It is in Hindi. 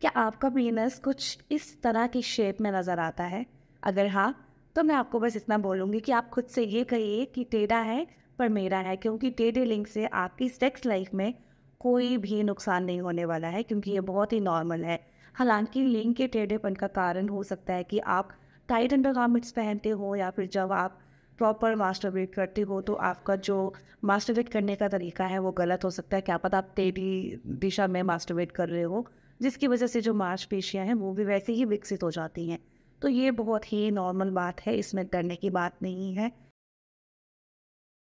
क्या आपका पीनस कुछ इस तरह की शेप में नज़र आता है अगर हाँ तो मैं आपको बस इतना बोलूँगी कि आप खुद से ये कहिए कि टेढ़ा है पर मेरा है क्योंकि टेढ़े लिंग से आपकी सेक्स लाइफ में कोई भी नुकसान नहीं होने वाला है क्योंकि ये बहुत ही नॉर्मल है हालांकि लिंक के टेढ़ेपन का कारण हो सकता है कि आप टाइट अंडर गार्मेंट्स पहनते हो या फिर जब आप प्रॉपर मास्टरबेट करते हो तो आपका जो मास्टरबेट करने का तरीका है वो गलत हो सकता है क्या पता आप टेढ़ी दिशा में मास्टरबेट कर रहे हो जिसकी वजह से जो मांसपेशियाँ हैं वो भी वैसे ही विकसित हो जाती हैं तो ये बहुत ही नॉर्मल बात है इसमें डरने की बात नहीं है